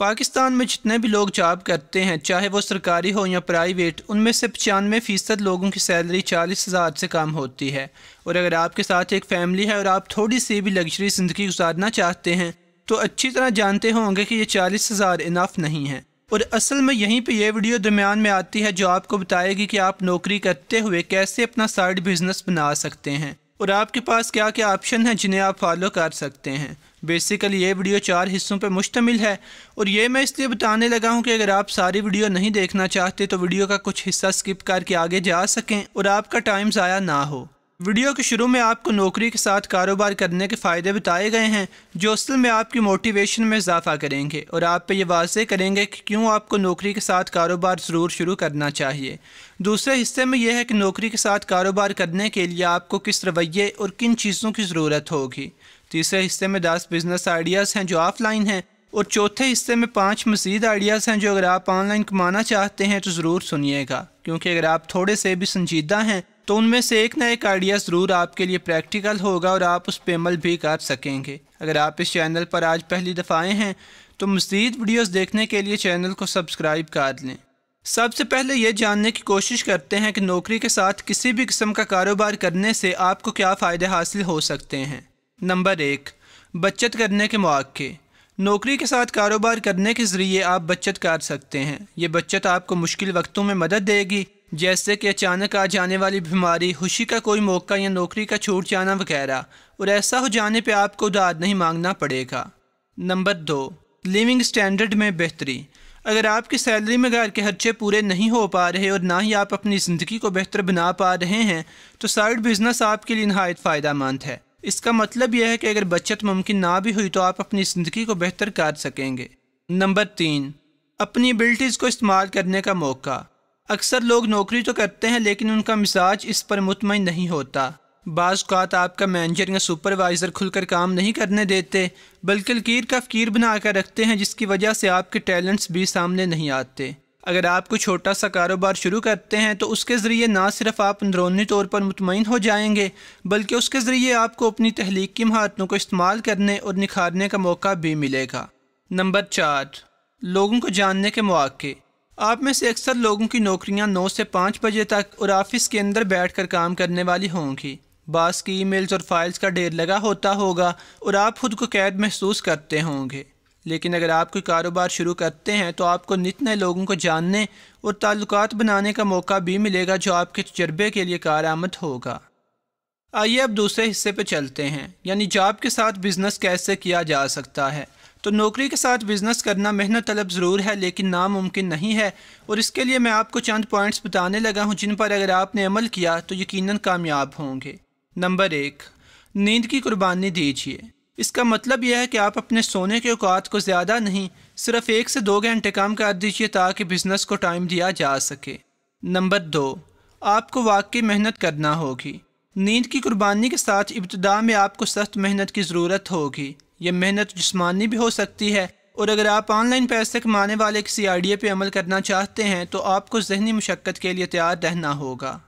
पाकिस्तान में जितने भी लोग जॉब करते हैं चाहे वो सरकारी हो या प्राइवेट उनमें से पचानवे फ़ीसद लोगों की सैलरी चालीस हज़ार से कम होती है और अगर आपके साथ एक फैमिली है और आप थोड़ी सी भी लग्जरी ज़िंदगी गुजारना चाहते हैं तो अच्छी तरह जानते होंगे कि ये चालीस हज़ार इनफ नहीं है और असल में यहीं पे ये वीडियो दरमियान में आती है जो आपको बताएगी कि आप नौकरी करते हुए कैसे अपना साइड बिज़नेस बना सकते हैं और आपके पास क्या क्या ऑप्शन हैं जिन्हें आप फॉलो कर सकते हैं बेसिकली ये वीडियो चार हिस्सों पर मुश्तमिल है और ये मैं इसलिए बताने लगा हूँ कि अगर आप सारी वीडियो नहीं देखना चाहते तो वीडियो का कुछ हिस्सा स्किप करके आगे जा सकें और आपका टाइम ज़ाया ना हो वीडियो के शुरू में आपको नौकरी के साथ कारोबार करने के फ़ायदे बताए गए हैं जो असल में आपकी मोटिवेशन में इजाफा करेंगे और आप पे ये वाजे करेंगे कि क्यों आपको नौकरी के साथ कारोबार ज़रूर शुरू करना चाहिए दूसरे हिस्से में यह है कि नौकरी के साथ कारोबार करने के लिए आपको किस रवैये और किन चीज़ों की ज़रूरत होगी तीसरे हिस्से में दस बिज़नेस आइडियाज़ हैं जो ऑफलाइन हैं और चौथे हिस्से में पाँच मजीद आइडियाज़ हैं जो अगर आप ऑनलाइन कमाना चाहते हैं तो ज़रूर सुनिएगा क्योंकि अगर आप थोड़े से भी संजीदा हैं तो उनमें से एक ना एक आइडिया ज़रूर आपके लिए प्रैक्टिकल होगा और आप उस पर अमल भी कर सकेंगे अगर आप इस चैनल पर आज पहली दफ़ा आए हैं तो मज़ीद वीडियोस देखने के लिए चैनल को सब्सक्राइब कर लें सबसे पहले ये जानने की कोशिश करते हैं कि नौकरी के साथ किसी भी किस्म का कारोबार करने से आपको क्या फ़ायदे हासिल हो सकते हैं नंबर एक बचत करने के मौके नौकरी के साथ कारोबार करने के ज़रिए आप बचत कर सकते हैं ये बचत आपको मुश्किल वक्तों में मदद देगी जैसे कि अचानक आ जाने वाली बीमारी खुशी का कोई मौका या नौकरी का छूट जाना वगैरह और ऐसा हो जाने पर आपको उदार नहीं मांगना पड़ेगा नंबर दो लिविंग स्टैंडर्ड में बेहतरी अगर आपकी सैलरी में घर के खर्चे पूरे नहीं हो पा रहे और ना ही आप अपनी ज़िंदगी को बेहतर बना पा रहे हैं तो साइड बिज़नेस आपके लिए नहायत फ़ायदा मंद है इसका मतलब यह है कि अगर बचत मुमकिन ना भी हुई तो आप अपनी ज़िंदगी को बेहतर कर सकेंगे नंबर तीन अपनी एबिलिटीज़ को इस्तेमाल करने का मौका अक्सर लोग नौकरी तो करते हैं लेकिन उनका मिजाज इस पर मुतमिन नहीं होता बाज़ात आपका मैनेजर या सुपरवाइज़र खुलकर काम नहीं करने देते बल्कि लकीर का फ़कीर बना कर रखते हैं जिसकी वजह से आपके टैलेंट्स भी सामने नहीं आते अगर आप कोई छोटा सा कारोबार शुरू करते हैं तो उसके ज़रिए ना सिर्फ आप अंदरूनी तौर पर मुतमिन हो जाएंगे बल्कि उसके ज़रिए आपको अपनी तहलीक की महारतों को इस्तेमाल करने और निखारने का मौका भी मिलेगा नंबर चार लोगों को जानने के मौके आप में से अक्सर लोगों की नौकरियां नौ से पाँच बजे तक और ऑफिस के अंदर बैठकर काम करने वाली होंगी बास की ईमेल्स और फाइल्स का ढेर लगा होता होगा और आप खुद को कैद महसूस करते होंगे लेकिन अगर आप कोई कारोबार शुरू करते हैं तो आपको नित नए लोगों को जानने और ताल्लुक बनाने का मौका भी मिलेगा जो आपके तजर्बे के लिए कारआमद होगा आइए अब दूसरे हिस्से पर चलते हैं यानी जॉब के साथ बिज़नेस कैसे किया जा सकता है तो नौकरी के साथ बिज़नेस करना मेहनत तलब ज़रूर है लेकिन नामुमकिन नहीं है और इसके लिए मैं आपको चंद पॉइंट्स बताने लगा हूँ जिन पर अगर आपने अमल किया तो यकीन कामयाब होंगे नंबर एक नींद की कुर्बानी दीजिए इसका मतलब यह है कि आप अपने सोने के अवकात को ज़्यादा नहीं सिर्फ एक से दो घंटे काम कर दीजिए ताकि बिज़नेस को टाइम दिया जा सके नंबर दो आपको वाकई मेहनत करना होगी नींद की कुर्बानी के साथ इब्तदा में आपको सख्त मेहनत की ज़रूरत होगी ये मेहनत जिसमानी भी हो सकती है और अगर आप ऑनलाइन पैसे कमाने वाले किसी आइडिया पे अमल करना चाहते हैं तो आपको जहनी मशक्क़त के लिए तैयार रहना होगा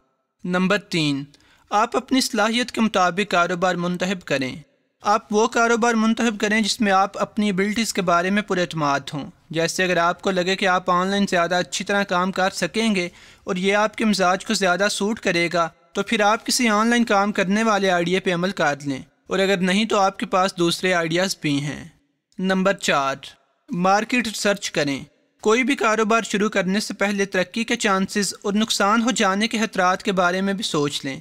नंबर तीन आप अपनी सलाहियत के मुताबिक कारोबार मुंतब करें आप वो कारोबार मुंतब करें जिसमें आप अपनी एबिलिटीज़ के बारे में पुरमाद हों जैसे अगर आपको लगे कि आप ऑनलाइन ज़्यादा अच्छी तरह काम कर सकेंगे और ये आपके मिजाज को ज़्यादा सूट करेगा तो फिर आप किसी ऑनलाइन काम करने वाले आइडिया पर अमल कर लें और अगर नहीं तो आपके पास दूसरे आइडियाज़ भी हैं नंबर चार मार्केट रिसर्च करें कोई भी कारोबार शुरू करने से पहले तरक्की के चांसेस और नुकसान हो जाने के खतरात के बारे में भी सोच लें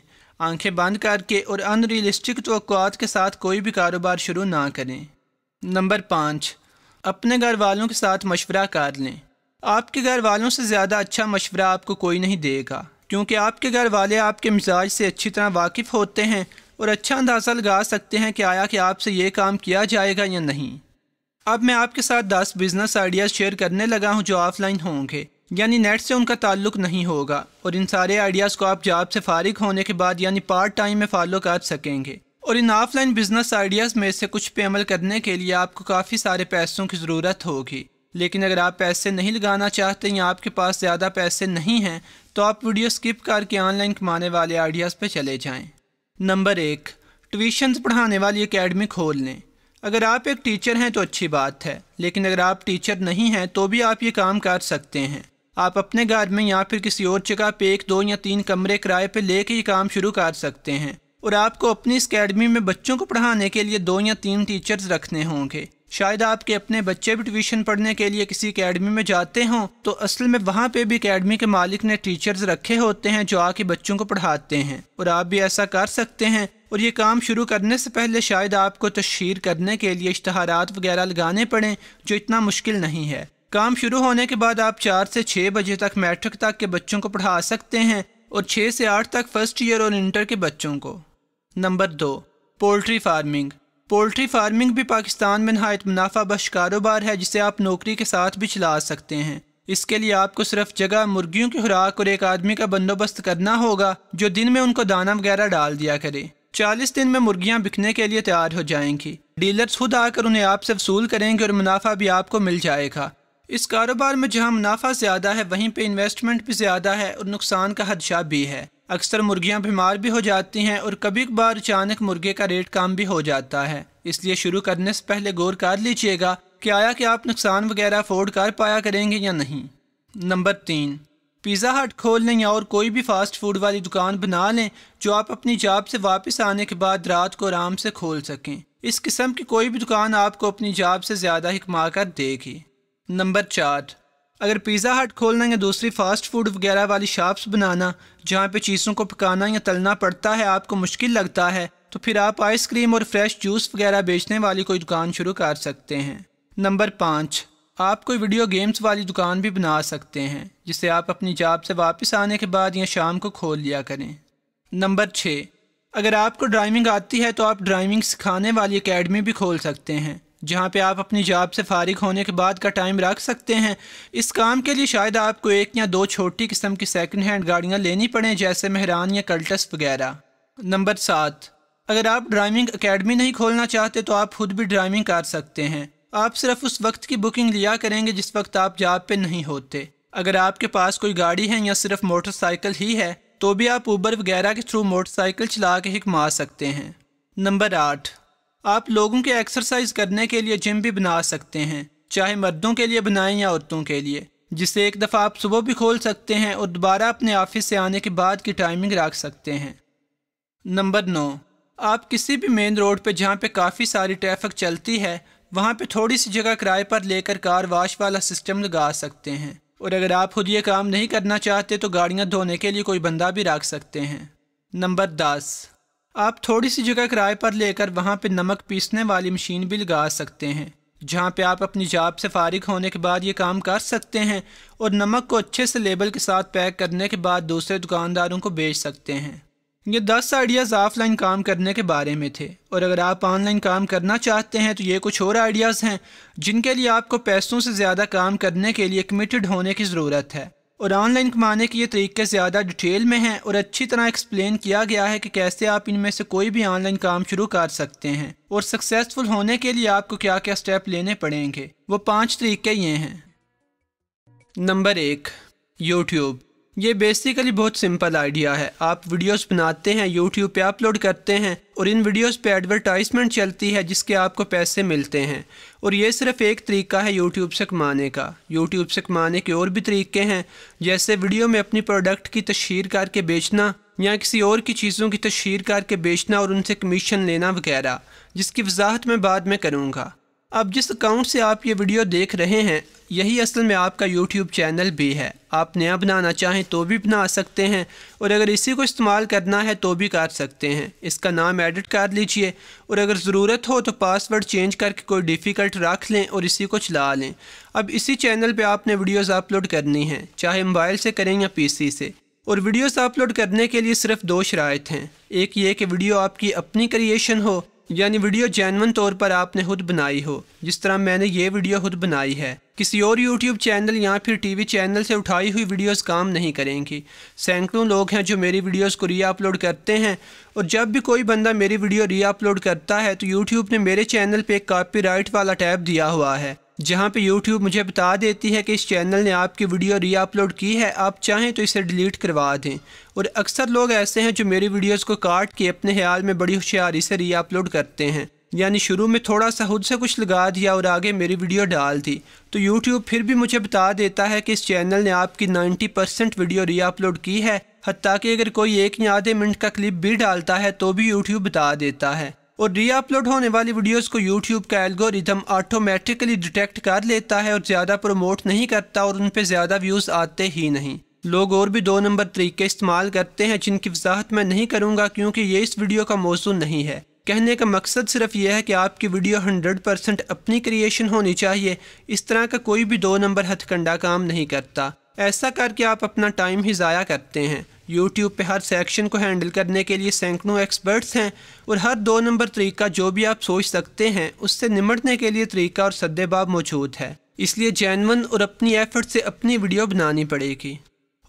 आंखें बंद करके और अनरियलिस्टिक तोक़ात के साथ कोई भी कारोबार शुरू ना करें नंबर पाँच अपने घर वालों के साथ मशवरा कर लें आपके घर वालों से ज़्यादा अच्छा मशवरा आपको कोई नहीं देगा क्योंकि आपके घर वाले आपके मिजाज से अच्छी तरह वाकिफ़ होते हैं और अच्छा अंदाज़ा लगा सकते हैं कि आया कि आपसे ये काम किया जाएगा या नहीं अब मैं आपके साथ दस बिज़नेस आइडियाज़ शेयर करने लगा हूँ जो ऑफलाइन होंगे यानी नेट से उनका ताल्लुक नहीं होगा और इन सारे आइडियाज़ को आप जॉब से फारिग होने के बाद यानी पार्ट टाइम में फॉलो कर सकेंगे और इन ऑफलाइन बिजनेस आइडियाज़ में से कुछ पे अमल करने के लिए आपको काफ़ी सारे पैसों की ज़रूरत होगी लेकिन अगर आप पैसे नहीं लगाना चाहते या आपके पास ज़्यादा पैसे नहीं हैं तो आप वीडियो स्किप करके ऑनलाइन कमाने वाले आइडियाज़ पर चले जाएँ नंबर एक ट्यूशन्स पढ़ाने वाली अकेडमी खोल लें अगर आप एक टीचर हैं तो अच्छी बात है लेकिन अगर आप टीचर नहीं हैं तो भी आप ये काम कर सकते हैं आप अपने घर में या फिर किसी और जगह पे एक दो या तीन कमरे किराए पे लेके ये काम शुरू कर सकते हैं और आपको अपनी इस अकेडमी में बच्चों को पढ़ाने के लिए दो या तीन टीचर्स रखने होंगे शायद आपके अपने बच्चे भी ट्यूशन पढ़ने के लिए किसी अकेडमी में जाते हों तो असल में वहाँ पे भी अकेडमी के मालिक ने टीचर्स रखे होते हैं जो आके बच्चों को पढ़ाते हैं और आप भी ऐसा कर सकते हैं और ये काम शुरू करने से पहले शायद आपको तशहर करने के लिए इश्तहारात वगैरह लगाने पड़ें जो इतना मुश्किल नहीं है काम शुरू होने के बाद आप चार से छः बजे तक मैट्रिक तक के बच्चों को पढ़ा सकते हैं और छः से आठ तक फ़र्स्ट ईयर और इंटर के बच्चों को नंबर दो पोल्ट्री फार्मिंग पोल्ट्री फार्मिंग भी पाकिस्तान में नहायत मुनाफा बश कारोबार है जिसे आप नौकरी के साथ भी चला सकते हैं इसके लिए आपको सिर्फ जगह मुर्गियों की खुराक और एक आदमी का बंदोबस्त करना होगा जो दिन में उनको दाना वगैरह डाल दिया करे चालीस दिन में मुर्गियाँ बिकने के लिए तैयार हो जाएंगी डीलर्स खुद आकर उन्हें आपसे वसूल करेंगे और मुनाफा भी आपको मिल जाएगा इस कारोबार में जहाँ मुनाफा ज़्यादा है वहीं पर इन्वेस्टमेंट भी ज़्यादा है और नुकसान का हदशा भी है अक्सर मुर्गियां बीमार भी हो जाती हैं और कभी कभार अचानक मुर्गे का रेट कम भी हो जाता है इसलिए शुरू करने से पहले गौर कर लीजिएगा कि आया कि आप नुकसान वगैरह अफोर्ड कर पाया करेंगे या नहीं नंबर तीन पिज़्ज़ा हट खोल लें या और कोई भी फास्ट फूड वाली दुकान बना लें जो आप अपनी जाब से वापस आने के बाद रात को आराम से खोल सकें इस किस्म की कोई भी दुकान आपको अपनी जाब से ज़्यादा ही कमा कर देगी नंबर चार अगर पिज़्ज़ा हट खोलना या दूसरी फास्ट फूड वगैरह वाली शॉप्स बनाना जहाँ पे चीज़ों को पकाना या तलना पड़ता है आपको मुश्किल लगता है तो फिर आप आइसक्रीम और फ्रेश जूस वगैरह बेचने वाली कोई दुकान शुरू कर सकते हैं नंबर पाँच आप कोई वीडियो गेम्स वाली दुकान भी बना सकते हैं जिसे आप अपनी जॉब से वापस आने के बाद या शाम को खोल लिया करें नंबर छः अगर आपको ड्राइविंग आती है तो आप ड्राइविंग सिखाने वाली अकेडमी भी खोल सकते हैं जहाँ पे आप अपनी जॉब से फारिग होने के बाद का टाइम रख सकते हैं इस काम के लिए शायद आपको एक या दो छोटी किस्म की सेकंड हैंड गाड़ियाँ लेनी पड़ें जैसे मेहरान या कल्टस वगैरह नंबर सात अगर आप ड्राइविंग अकेडमी नहीं खोलना चाहते तो आप खुद भी ड्राइविंग कर सकते हैं आप सिर्फ उस वक्त की बुकिंग लिया करेंगे जिस वक्त आप जॉब पे नहीं होते अगर आपके पास कोई गाड़ी है या सिर्फ मोटरसाइकिल ही है तो भी आप ऊबर वगैरह के थ्रू मोटरसाइकिल चला के हिकमा कमा सकते हैं नंबर आठ आप लोगों के एक्सरसाइज करने के लिए जिम भी बना सकते हैं चाहे मर्दों के लिए बनाएं या औरतों के लिए जिसे एक दफ़ा आप सुबह भी खोल सकते हैं और दोबारा अपने ऑफिस से आने के बाद की टाइमिंग रख सकते हैं नंबर नौ आप किसी भी मेन रोड पर जहाँ पर काफ़ी सारी ट्रैफिक चलती है वहाँ पर थोड़ी सी जगह किराए पर लेकर कार वाश वाला सिस्टम लगा सकते हैं और अगर आप खुद ये काम नहीं करना चाहते तो गाड़ियाँ धोने के लिए कोई बंदा भी रख सकते हैं नंबर दस आप थोड़ी सी जगह किराए पर लेकर वहाँ पे नमक पीसने वाली मशीन भी लगा सकते हैं जहाँ पे आप अपनी जाप से फारिग होने के बाद ये काम कर सकते हैं और नमक को अच्छे से लेबल के साथ पैक करने के बाद दूसरे दुकानदारों को बेच सकते हैं ये दस आइडियाज़ ऑफलाइन काम करने के बारे में थे और अगर आप ऑनलाइन काम करना चाहते हैं तो ये कुछ और आइडियाज़ हैं जिनके लिए आपको पैसों से ज़्यादा काम करने के लिए कमिटेड होने की ज़रूरत है और ऑनलाइन कमाने के ये तरीके ज़्यादा डिटेल में हैं और अच्छी तरह एक्सप्लेन किया गया है कि कैसे आप इनमें से कोई भी ऑनलाइन काम शुरू कर सकते हैं और सक्सेसफुल होने के लिए आपको क्या क्या स्टेप लेने पड़ेंगे वो पाँच तरीके ये हैं नंबर एक यूट्यूब ये बेसिकली बहुत सिंपल आइडिया है आप वीडियोस बनाते हैं यूट्यूब पे अपलोड करते हैं और इन वीडियोस पे एडवर्टाइजमेंट चलती है जिसके आपको पैसे मिलते हैं और ये सिर्फ एक तरीका है यूट्यूब से कमाने का यूट्यूब से कमाने के और भी तरीके हैं जैसे वीडियो में अपनी प्रोडक्ट की तशहर करके बेचना या किसी और की चीज़ों की तशहर करके बेचना और उनसे कमीशन लेना वगैरह जिसकी वजाहत मैं बाद में करूँगा अब जिस अकाउंट से आप ये वीडियो देख रहे हैं यही असल में आपका यूट्यूब चैनल भी है आप नया बनाना चाहें तो भी बना सकते हैं और अगर इसी को इस्तेमाल करना है तो भी कर सकते हैं इसका नाम एडिट कर लीजिए और अगर ज़रूरत हो तो पासवर्ड चेंज करके कोई डिफ़िकल्ट रख लें और इसी को चला लें अब इसी चैनल पे आपने वीडियोस अपलोड करनी हैं चाहे मोबाइल से करें या पी से और वीडियोज़ अपलोड करने के लिए सिर्फ दो शरात हैं एक ये कि वीडियो आपकी अपनी क्रिएशन हो यानी वीडियो जैनवन तौर पर आपने खुद बनाई हो जिस तरह मैंने ये वीडियो खुद बनाई है किसी और यूट्यूब चैनल या फिर वी चैनल से उठाई हुई वीडियोस काम नहीं करेंगी सैकड़ों लोग हैं जो मेरी वीडियोस को री अपलोड करते हैं और जब भी कोई बंदा मेरी वीडियो री अपलोड करता है तो यूट्यूब ने मेरे चैनल पर एक राइट वाला टैब दिया हुआ है जहाँ पे YouTube मुझे बता देती है कि इस चैनल ने आपकी वीडियो री अपलोड की है आप चाहें तो इसे डिलीट करवा दें और अक्सर लोग ऐसे हैं जो मेरी वीडियोस को काट के अपने ख्याल में बड़ी होशियारी से री अपलोड करते हैं यानी शुरू में थोड़ा सा खुद से कुछ लगा दिया और आगे मेरी वीडियो डाल दी तो यूट्यूब फिर भी मुझे बता देता है कि इस चैनल ने आपकी ninety percent video re upload की है हती कि अगर कोई एक या आधे मिनट का क्लिप भी डालता है तो भी यूट्यूब बता देता है और री अपलोड होने वाली वीडियोस को यूट्यूब का एल्गोरिदम ऑटोमेटिकली डिटेक्ट कर लेता है और ज़्यादा प्रमोट नहीं करता और उन पर ज़्यादा व्यूज़ आते ही नहीं लोग और भी दो नंबर तरीके इस्तेमाल करते हैं जिनकी वजाहत मैं नहीं करूँगा क्योंकि ये इस वीडियो का मौजू नहीं है कहने का मकसद सिर्फ यह है कि आपकी वीडियो 100 परसेंट अपनी क्रिएशन होनी चाहिए इस तरह का कोई भी दो नंबर हथकंडा काम नहीं करता ऐसा करके आप अपना टाइम ही ज़ाया करते हैं यूट्यूब पे हर सेक्शन को हैंडल करने के लिए सैकड़ों एक्सपर्ट्स हैं और हर दो नंबर तरीका जो भी आप सोच सकते हैं उससे निमटने के लिए तरीका और सद्देबाब मौजूद है इसलिए जैनवन और अपनी एफर्ट से अपनी वीडियो बनानी पड़ेगी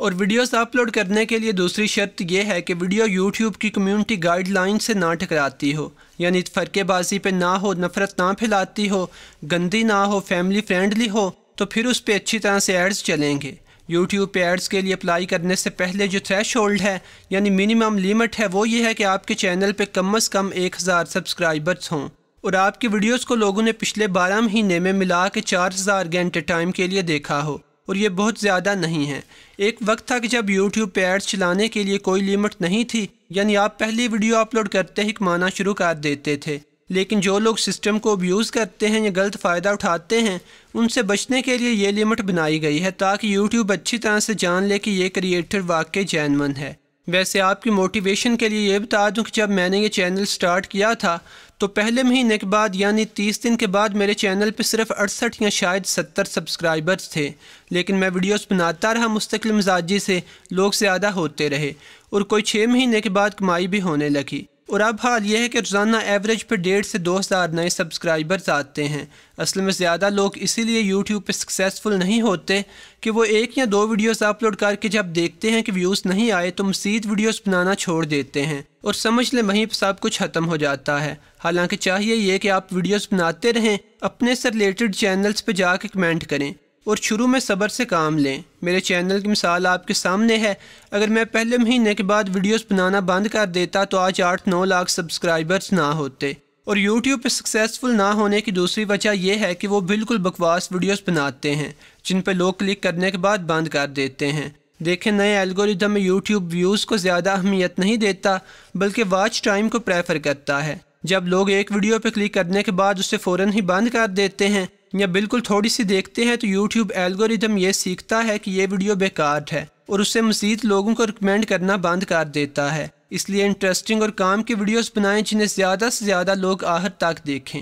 और वीडियोस अपलोड करने के लिए दूसरी शर्त यह है कि वीडियो यूट्यूब की कम्युनिटी गाइडलाइन से ना टकराती हो यानी फ़र्केबाजी पे ना हो नफ़रत ना फैलाती हो गंदी ना हो फैमिली फ्रेंडली हो तो फिर उस पर अच्छी तरह से एड्स चलेंगे यूट्यूब पे एड्स के लिए अप्लाई करने से पहले जो थ्रेश होल्ड है यानी मिनिमम लिमिट है वो ये है कि आपके चैनल पे कम अज़ कम एक हज़ार सब्सक्राइबर्स हों और आपकी वीडियोस को लोगों ने पिछले बारह महीने में मिला के चार हज़ार घंटे टाइम के लिए देखा हो और ये बहुत ज़्यादा नहीं है एक वक्त था कि जब यूट्यूब पे एड्स चलाने के लिए कोई लिमिट नहीं थी यानी आप पहली वीडियो अपलोड करते ही कमाना शुरू कर देते थे लेकिन जो लोग सिस्टम को अब्यूज़ करते हैं या गलत फ़ायदा उठाते हैं उनसे बचने के लिए ये लिमिट बनाई गई है ताकि यूट्यूब अच्छी तरह से जान ले कि ये क्रिएटर वाकई जैनमन है वैसे आपकी मोटिवेशन के लिए ये बता दूं कि जब मैंने ये चैनल स्टार्ट किया था तो पहले महीने के बाद यानी तीस दिन के बाद मेरे चैनल पे सिर्फ अड़सठ या शायद सत्तर सब्सक्राइबर्स थे लेकिन मैं वीडियोस बनाता रहा मुस्तकिल मिजाजी से लोग ज़्यादा होते रहे और कोई छः महीने के बाद कमाई भी होने लगी और अब हाल यह है कि रोज़ाना एवरेज पर डेढ़ से दो हज़ार नए सब्सक्राइबर्स आते हैं असल में ज़्यादा लोग इसीलिए यूट्यूब पर सक्सेसफुल नहीं होते कि वो एक या दो वीडियोस अपलोड करके जब देखते हैं कि व्यूज़ नहीं आए तो मसीद वीडियोस बनाना छोड़ देते हैं और समझ लें वहीं पर सब कुछ ख़त्म हो जाता है हालांकि चाहिए ये कि आप वीडियोज़ बनाते रहें अपने से रिलेटेड चैनल्स पर जाके कमेंट करें और शुरू में सब्र से काम लें मेरे चैनल की मिसाल आपके सामने है अगर मैं पहले महीने के बाद वीडियोस बनाना बंद कर देता तो आज आठ नौ लाख सब्सक्राइबर्स ना होते और यूट्यूब पे सक्सेसफुल ना होने की दूसरी वजह यह है कि वो बिल्कुल बकवास वीडियोस बनाते हैं जिन पर लोग क्लिक करने के बाद बंद कर देते हैं देखें नए एल्गोरिदम में यूट्यूब व्यूज़ को ज़्यादा अहमियत नहीं देता बल्कि वॉच टाइम को प्रेफर करता है जब लोग एक वीडियो पर क्लिक करने के बाद उसे फ़ौर ही बंद कर देते हैं या बिल्कुल थोड़ी सी देखते हैं तो यूट्यूब एल्गोरिदम ये सीखता है कि ये वीडियो बेकार है और उसे मज़ीद लोगों को रिकमेंड करना बंद कर देता है इसलिए इंटरेस्टिंग और काम की वीडियोस बनाएं जिन्हें ज़्यादा से ज़्यादा लोग आखिर तक देखें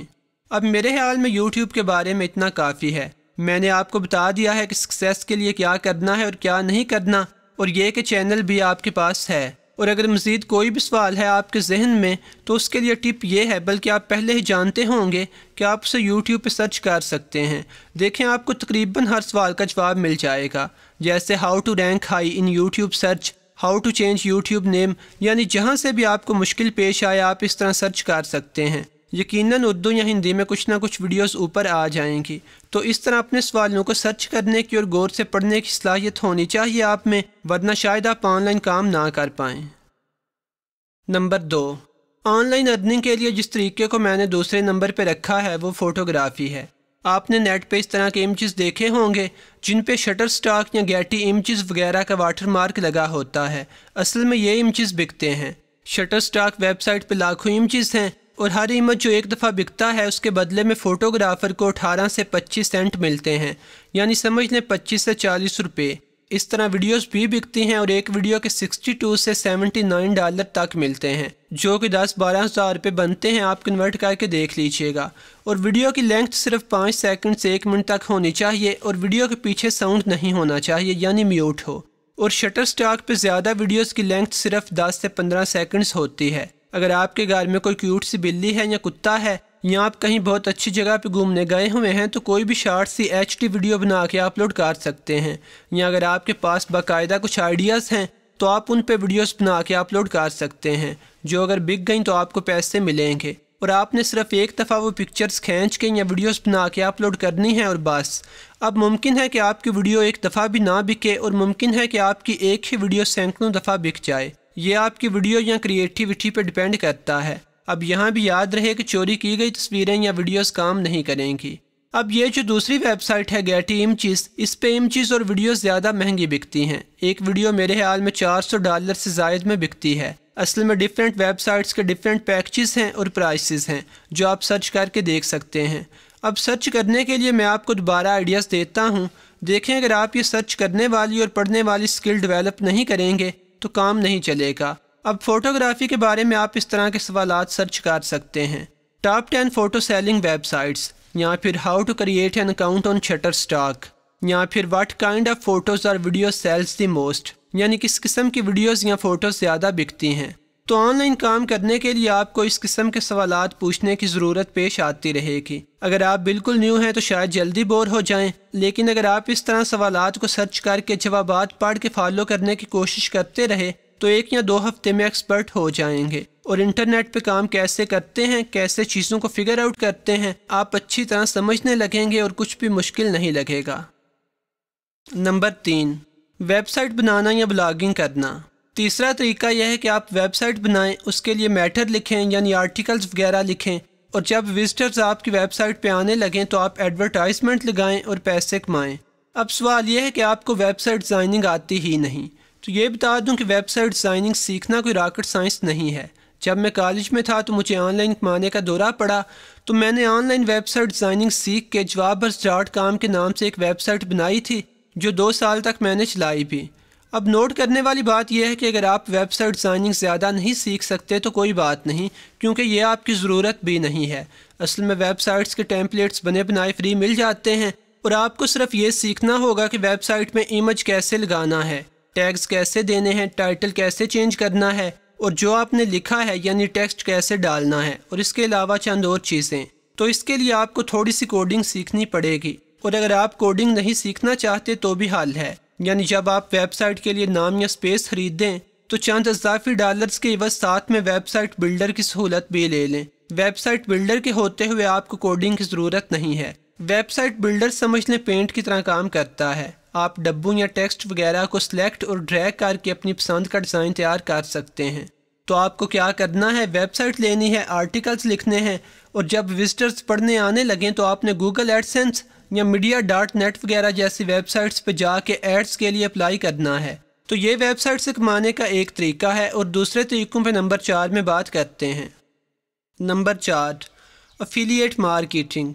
अब मेरे ख्याल में यूट्यूब के बारे में इतना काफ़ी है मैंने आपको बता दिया है कि सक्सेस के लिए क्या करना है और क्या नहीं करना और ये कि चैनल भी आपके पास है और अगर मज़ीद कोई भी सवाल है आपके जहन में तो उसके लिए टिप ये है बल्कि आप पहले ही जानते होंगे कि आप उसे यूट्यूब पर सर्च कर सकते हैं देखें आपको तकरीबन हर सवाल का जवाब मिल जाएगा जैसे how to rank high in YouTube search how to change YouTube name यानी जहाँ से भी आपको मुश्किल पेश आए आप इस तरह सर्च कर सकते हैं यकीनन उर्दू या हिंदी में कुछ ना कुछ वीडियोस ऊपर आ जाएंगी तो इस तरह अपने सवालों को सर्च करने की और गौर से पढ़ने की सलाहियत होनी चाहिए आप में वरना शायद आप ऑनलाइन काम ना कर पाएँ नंबर दो ऑनलाइन अर्निंग के लिए जिस तरीके को मैंने दूसरे नंबर पर रखा है वो फ़ोटोग्राफी है आपने नेट पे इस तरह के इमेजेस देखे होंगे जिन पे शटर स्टॉक या गैटी इमेजेस वगैरह का वाटर मार्क लगा होता है असल में ये इमेजेस बिकते हैं शटर स्टॉक वेबसाइट पे लाखों इमेजेस हैं और हर इमेज जो एक दफ़ा बिकता है उसके बदले में फ़ोटोग्राफ़र को अठारह से पच्चीस सेंट मिलते हैं यानी समझ लें पच्चीस से चालीस रुपये इस तरह वीडियोस भी बिकती हैं और एक वीडियो के 62 से 79 डॉलर तक मिलते हैं जो कि 10 बारह हज़ार रुपये बनते हैं आप कन्वर्ट करके देख लीजिएगा और वीडियो की लेंथ सिर्फ 5 सेकंड से एक मिनट तक होनी चाहिए और वीडियो के पीछे साउंड नहीं होना चाहिए यानी म्यूट हो और शटर स्टॉक पर ज़्यादा वीडियोज़ की लेंथ सिर्फ दस से पंद्रह सेकेंड्स होती है अगर आपके घर में कोई क्यूट सी बिल्ली है या कुत्ता है या आप कहीं बहुत अच्छी जगह पे घूमने गए हुए हैं तो कोई भी शार्ट सी एच वीडियो बना के अपलोड कर सकते हैं या अगर आपके पास बाकायदा कुछ आइडियाज़ हैं तो आप उन पर वीडियोस बना के अपलोड कर सकते हैं जो अगर बिक गई तो आपको पैसे मिलेंगे और आपने सिर्फ एक दफ़ा वो पिक्चर्स खींच के या वीडियोस बना के अपलोड करनी है और बस अब मुमकिन है कि आपकी वीडियो एक दफ़ा भी ना बिके और मुमकिन है कि आपकी एक ही वीडियो सैकड़ों दफ़ा बिक जाए ये आपकी वीडियो या क्रिएटिविटी पर डिपेंड करता है अब यहाँ भी याद रहे कि चोरी की गई तस्वीरें या वीडियोस काम नहीं करेंगी अब ये जो दूसरी वेबसाइट है गैटी इमचीज़ इस पे इमचीज़ और वीडियोस ज़्यादा महंगी बिकती हैं एक वीडियो मेरे ख्याल में 400 डॉलर से जायद में बिकती है असल में डिफरेंट वेबसाइट्स के डिफरेंट पैकेज हैं और प्राइसेस हैं जो आप सर्च करके देख सकते हैं अब सर्च करने के लिए मैं आपको दोबारा आइडियाज़ देता हूँ देखें अगर आप ये सर्च करने वाली और पढ़ने वाली स्किल डेवलप नहीं करेंगे तो काम नहीं चलेगा अब फोटोग्राफी के बारे में आप इस तरह के सवाल सर्च कर सकते हैं top ten photo selling websites या फिर how to create an account on Shutterstock या फिर वाट काइंड ऑफ फोटोज़ और वीडियो सेल्स दी मोस्ट यानी किस किस्म की वीडियोज़ या फ़ोटोज़ ज़्यादा बिकती हैं तो ऑनलाइन काम करने के लिए आपको इस किस्म के सवाल पूछने की ज़रूरत पेश आती रहेगी अगर आप बिल्कुल न्यू हैं तो शायद जल्दी बोर हो जाएं, लेकिन अगर आप इस तरह सवाल को सर्च करके जवाब पढ़ के फॉलो करने की कोशिश करते रहे तो एक या दो हफ्ते में एक्सपर्ट हो जाएंगे और इंटरनेट पे काम कैसे करते हैं कैसे चीज़ों को फिगर आउट करते हैं आप अच्छी तरह समझने लगेंगे और कुछ भी मुश्किल नहीं लगेगा नंबर तीन वेबसाइट बनाना या ब्लॉगिंग करना तीसरा तरीका यह है कि आप वेबसाइट बनाएं उसके लिए मैटर लिखें यानी आर्टिकल्स वगैरह लिखें और जब विजिटर्स आपकी वेबसाइट पे आने लगें तो आप एडवर्टाइजमेंट लगाएं और पैसे कमाएं अब सवाल यह है कि आपको वेबसाइट डिज़ाइनिंग आती ही नहीं तो ये बता दूं कि वेबसाइट डिज़ाइनिंग सीखना कोई रॉकेट साइंस नहीं है जब मैं कॉलेज में था तो मुझे ऑनलाइन कमाने का दौरा पड़ा तो मैंने ऑनलाइन वेबसाइट डिज़ाइनिंग सीख के जवाबर्स डॉट कॉम के नाम से एक वेबसाइट बनाई थी जो दो साल तक मैंने चलाई भी अब नोट करने वाली बात यह है कि अगर आप वेबसाइट डिज़ाइनिंग ज़्यादा नहीं सीख सकते तो कोई बात नहीं क्योंकि ये आपकी ज़रूरत भी नहीं है असल में वेबसाइट्स के टेम्पलेट्स बने बनाए फ्री मिल जाते हैं और आपको सिर्फ ये सीखना होगा कि वेबसाइट में इमेज कैसे लगाना है टैग्स कैसे देने हैं टाइटल कैसे चेंज करना है और जो आपने लिखा है यानी टेक्स्ट कैसे डालना है और इसके अलावा चंद और चीज़ें तो इसके लिए आपको थोड़ी सी कोडिंग सीखनी पड़ेगी और अगर आप कोडिंग नहीं सीखना चाहते तो भी हाल है यानी जब आप वेबसाइट के लिए नाम या स्पेस खरीदें तो चंद अजाफी डॉलर्स के एवज साथ में वेबसाइट बिल्डर की सहूलत भी ले लें वेबसाइट बिल्डर के होते हुए आपको कोडिंग की ज़रूरत नहीं है वेबसाइट बिल्डर समझ लें पेंट की तरह काम करता है आप डब्बू या टेक्स्ट वगैरह को सिलेक्ट और ड्रैग करके अपनी पसंद का डिज़ाइन तैयार कर सकते हैं तो आपको क्या करना है वेबसाइट लेनी है आर्टिकल्स लिखने हैं और जब विजिटर्स पढ़ने आने लगे तो आपने गूगल एडसेंस या मीडिया डॉट नेट वगैरह जैसी वेबसाइट्स पर जाके एड्स के लिए अप्लाई करना है तो ये वेबसाइट से कमाने का एक तरीका है और दूसरे तरीकों पर नंबर चार में बात करते हैं नंबर चार अफिलिएट मार्केटिंग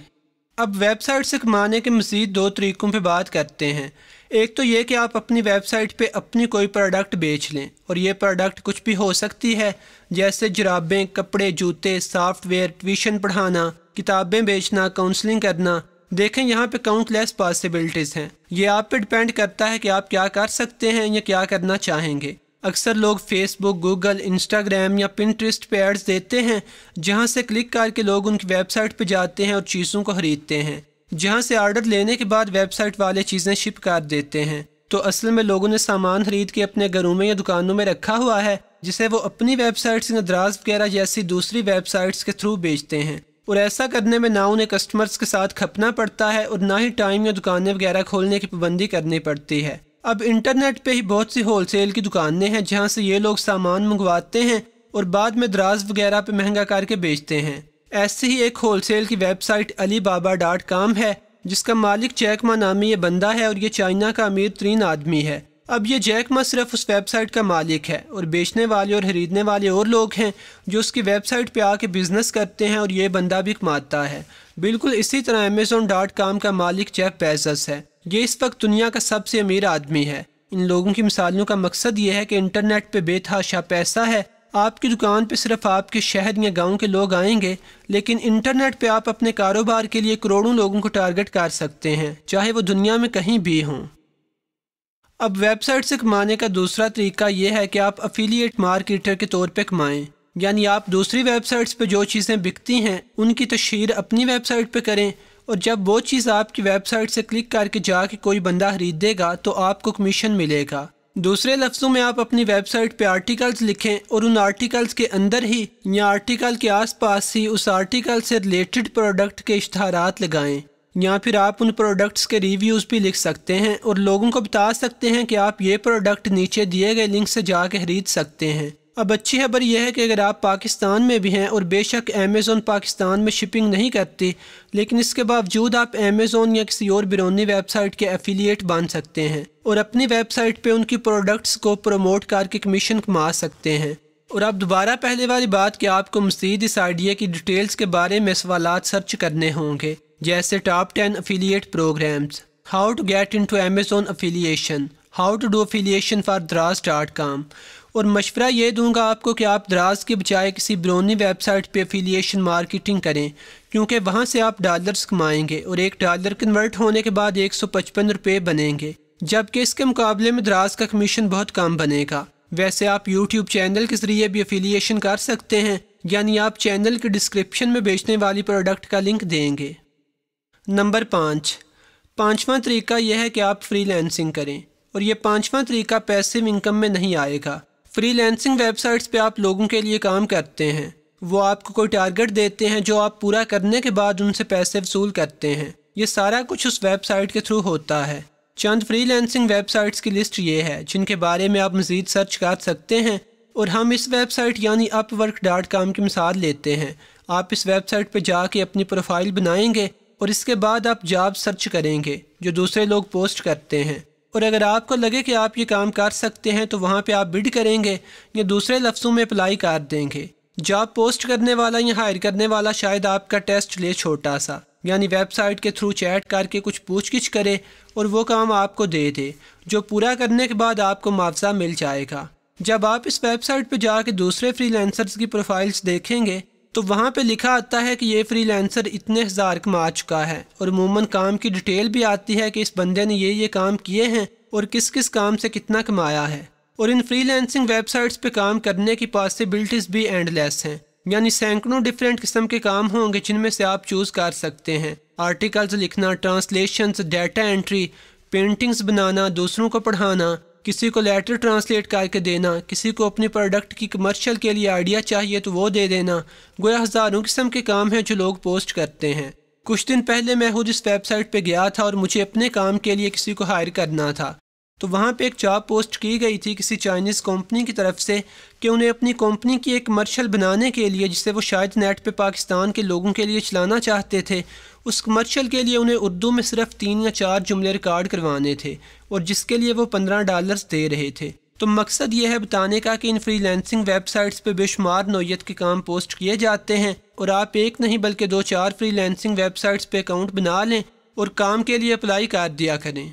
अब वेबसाइट से कमाने के मज़ीद दो तरीक़ों पर बात करते हैं एक तो ये कि आप अपनी वेबसाइट पे अपनी कोई प्रोडक्ट बेच लें और ये प्रोडक्ट कुछ भी हो सकती है जैसे जराबें कपड़े जूते सॉफ्टवेयर ट्यूशन पढ़ाना किताबें बेचना काउंसलिंग करना देखें यहाँ पे काउंटलेस पॉसिबिलिटीज़ हैं ये आप पे डिपेंड करता है कि आप क्या कर सकते हैं या क्या करना चाहेंगे अक्सर लोग फेसबुक गूगल इंस्टाग्राम या पिंट्रिस्ट पे एड्स देते हैं जहाँ से क्लिक करके लोग उनकी वेबसाइट पे जाते हैं और चीज़ों को ख़रीदते हैं जहाँ से आर्डर लेने के बाद वेबसाइट वाले चीज़ें शिप कर देते हैं तो असल में लोगों ने सामान खरीद के अपने घरों में या दुकानों में रखा हुआ है जिसे वो अपनी वेबसाइट्स नदराज वगैरह जैसी दूसरी वेबसाइट्स के थ्रू बेचते हैं और ऐसा करने में ना उन्हें कस्टमर्स के साथ खपना पड़ता है और ना ही टाइम या दुकानें वगैरह खोलने की पाबंदी करनी पड़ती है अब इंटरनेट पे ही बहुत सी होलसेल की दुकानें हैं जहाँ से ये लोग सामान मंगवाते हैं और बाद में दराज वगैरह पे महंगा करके बेचते हैं ऐसे ही एक होलसेल की website Alibaba dot com है जिसका मालिक जैकमा नामी ये बंदा है और ये चाइना का अमीर तरीन आदमी है अब ये जैकमा सिर्फ उस वेबसाइट का मालिक है और बेचने वाले और ख़रीदने वाले और लोग हैं जो उसकी वेबसाइट पे आके बिज़नेस करते हैं और ये बंदा भी कमाता है बिल्कुल इसी तरह अमेज़ोन डॉट कॉम का मालिक जैक पैजस है ये इस वक्त दुनिया का सबसे अमीर आदमी है इन लोगों की मिसालों का मकसद ये है कि इंटरनेट पे बेतहाशा पैसा है आपकी दुकान पे सिर्फ आपके शहर या गांव के लोग आएंगे लेकिन इंटरनेट पे आप अपने कारोबार के लिए करोड़ों लोगों को टारगेट कर सकते हैं चाहे वो दुनिया में कहीं भी हों अब वेबसाइट से कमाने का दूसरा तरीका यह है कि आप अफिलियट मार्केटर के तौर पर कमाएं यानी आप दूसरी वेबसाइट्स पर जो चीज़ें बिकती हैं उनकी तशहर अपनी वेबसाइट पर करें और जब वो चीज़ आपकी वेबसाइट से क्लिक करके जाके कोई बंदा खरीदेगा तो आपको कमीशन मिलेगा दूसरे लफ्ज़ों में आप अपनी वेबसाइट पे आर्टिकल्स लिखें और उन आर्टिकल्स के अंदर ही या आर्टिकल के आसपास ही उस आर्टिकल से रिलेटेड प्रोडक्ट के इश्तहारात लगाएं या फिर आप उन प्रोडक्ट्स के रिव्यूज़ भी लिख सकते हैं और लोगों को बता सकते हैं कि आप ये प्रोडक्ट नीचे दिए गए लिंक से जा खरीद सकते हैं अब अच्छी खबर यह है कि अगर आप पाकिस्तान में भी हैं और बेशक अमेज़ोन पाकिस्तान में शिपिंग नहीं करती लेकिन इसके बावजूद आप अमेज़ोन या किसी और बिरौनी वेबसाइट के एफिलिएट बन सकते हैं और अपनी वेबसाइट पे उनकी प्रोडक्ट्स को प्रमोट करके कमीशन कमा सकते हैं और अब दोबारा पहले वाली बात कि आपको मजीद इस आइडिया की डिटेल्स के बारे में सवाल सर्च करने होंगे जैसे top ten affiliate programs how to get into Amazon affiliation how to do affiliation for Daraz dot com और मशवरा ये दूंगा आपको कि आप दराज के बजाय किसी ब्रोनी वेबसाइट पे एफिलिएशन मार्केटिंग करें क्योंकि वहाँ से आप डॉलर्स कमाएंगे और एक डॉलर कन्वर्ट होने के बाद एक सौ पचपन रुपये बनेंगे जबकि इसके मुकाबले में दराज का कमीशन बहुत कम बनेगा वैसे आप यूट्यूब चैनल के ज़रिए भी एफिलिएशन कर सकते हैं यानी आप चैनल के डिस्क्रिप्शन में बेचने वाली प्रोडक्ट का लिंक देंगे नंबर पाँच पाँचवा तरीका यह है कि आप फ्रीलैंसिंग करें और यह पाँचवा तरीका पैसिव इनकम में नहीं आएगा फ्रीलैंसिंग वेबसाइट्स पे आप लोगों के लिए काम करते हैं वो आपको कोई टारगेट देते हैं जो आप पूरा करने के बाद उनसे पैसे वसूल करते हैं ये सारा कुछ उस वेबसाइट के थ्रू होता है चंद फ्रीलैंसिंग वेबसाइट्स की लिस्ट ये है जिनके बारे में आप मज़ीद सर्च कर सकते हैं और हम इस वेबसाइट यानी वर्क डॉट कॉम की मिसाल लेते हैं आप इस वेबसाइट पर जाके अपनी प्रोफाइल बनाएंगे और इसके बाद आप जॉब सर्च करेंगे जो दूसरे लोग पोस्ट करते हैं और अगर आपको लगे कि आप ये काम कर सकते हैं तो वहाँ पे आप बिड करेंगे या दूसरे लफ्ज़ों में अप्लाई कर देंगे जॉब पोस्ट करने वाला या हायर करने वाला शायद आपका टेस्ट ले छोटा सा यानी वेबसाइट के थ्रू चैट करके कुछ पूछ गिछ करे और वो काम आपको दे दे जो पूरा करने के बाद आपको मुआवजा मिल जाएगा जब आप इस वेबसाइट पर जाके दूसरे फ्रीलांसर्स की प्रोफाइल्स देखेंगे तो वहाँ पे लिखा आता है कि ये फ्रीलांसर इतने हज़ार कमा चुका है और अमूमन काम की डिटेल भी आती है कि इस बंदे ने ये ये काम किए हैं और किस किस काम से कितना कमाया है और इन फ्रीलांसिंग वेबसाइट्स पे काम करने की पॉसिबिलिटीज़ भी एंडलेस हैं यानी सैकड़ों डिफरेंट किस्म के काम होंगे जिनमें से आप चूज़ कर सकते हैं आर्टिकल्स लिखना ट्रांसलेशन डाटा एंट्री पेंटिंग्स बनाना दूसरों को पढ़ाना किसी को लेटर ट्रांसलेट करके देना किसी को अपनी प्रोडक्ट की कमर्शियल के लिए आइडिया चाहिए तो वो दे देना गोया हज़ारों किस्म के काम हैं जो लोग पोस्ट करते हैं कुछ दिन पहले मैं खुद इस वेबसाइट पे गया था और मुझे अपने काम के लिए किसी को हायर करना था तो वहाँ पे एक जॉब पोस्ट की गई थी किसी चाइनीज़ कंपनी की तरफ से कि उन्हें अपनी कंपनी की एक कमर्शल बनाने के लिए जिसे वो शायद नेट पे पाकिस्तान के लोगों के लिए चलाना चाहते थे उस कमर्शल के लिए उन्हें उर्दू में सिर्फ तीन या चार जुमले रिकॉर्ड करवाने थे और जिसके लिए वो पंद्रह डॉलर्स दे रहे थे तो मकसद यह है बताने का कि इन फ्रीलैंसिंग वेबसाइट्स पर बेशुमार नोयत के काम पोस्ट किए जाते हैं और आप एक नहीं बल्कि दो चार फ्रीलैंसिंग वेबसाइट्स पर अकाउंट बना लें और काम के लिए अप्लाई कर दिया करें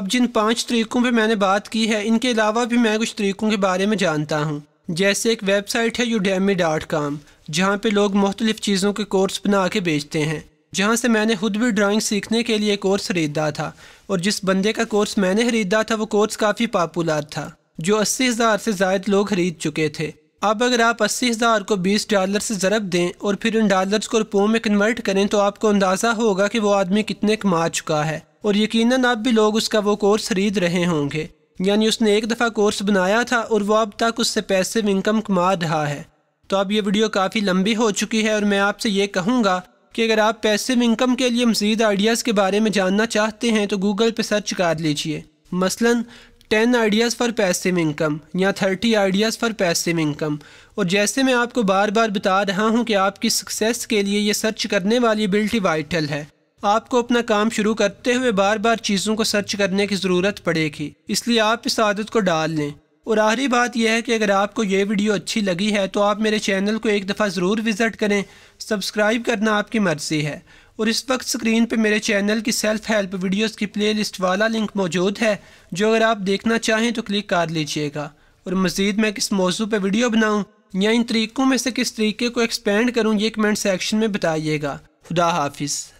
अब जिन पांच तरीक़ों पर मैंने बात की है इनके अलावा भी मैं कुछ तरीक़ों के बारे में जानता हूँ जैसे एक वेबसाइट है डेमी डॉट कॉम जहाँ पे लोग मुख्तलिफ़ चीज़ों के कोर्स बना के बेचते हैं जहाँ से मैंने खुद भी ड्राइंग सीखने के लिए कोर्स ख़रीदा था और जिस बंदे का कोर्स मैंने ख़रीदा था वो कोर्स काफ़ी पॉपुलर था जो अस्सी हज़ार से ज़ायद लोग ख़रीद चुके थे अब अगर आप अस्सी हज़ार को बीस डॉलर से ज़रब दें और फिर उन डॉलर्स को रुपयों में कन्वर्ट करें तो आपको अंदाज़ा होगा कि वो आदमी कितने कमा चुका है और यकीन आप भी लोग उसका वो कोर्स खरीद रहे होंगे यानी उसने एक दफ़ा कोर्स बनाया था और वह अब तक उससे पैसे में इनकम कमा रहा है तो अब ये वीडियो काफ़ी लंबी हो चुकी है और मैं आपसे ये कहूँगा कि अगर आप पैसिव इनकम के लिए मज़ीद आइडियाज़ के बारे में जानना चाहते हैं तो गूगल पर सर्च कर लीजिए मसलन ten ideas for passive income या thirty ideas for passive income और जैसे मैं आपको बार बार बता रहा हूँ कि आपकी सक्सेस के लिए ये सर्च करने वाली बिल्टी वाइटल है आपको अपना काम शुरू करते हुए बार बार चीज़ों को सर्च करने की ज़रूरत पड़ेगी इसलिए आप इस आदत को डाल लें और आखिरी बात यह है कि अगर आपको ये वीडियो अच्छी लगी है तो आप मेरे चैनल को एक दफ़ा ज़रूर विज़िट करें सब्सक्राइब करना आपकी मर्ज़ी है और इस वक्त स्क्रीन पर मेरे चैनल की सेल्फ़ हेल्प वीडियोस की प्लेलिस्ट वाला लिंक मौजूद है जो अगर आप देखना चाहें तो क्लिक कर लीजिएगा और मज़ीद मैं किस मौजू पर वीडियो बनाऊँ या इन तरीक़ों में से किस तरीके को एक्सपेंड करूँ ये कमेंट सेक्शन में बताइएगा खुदा हाफिज़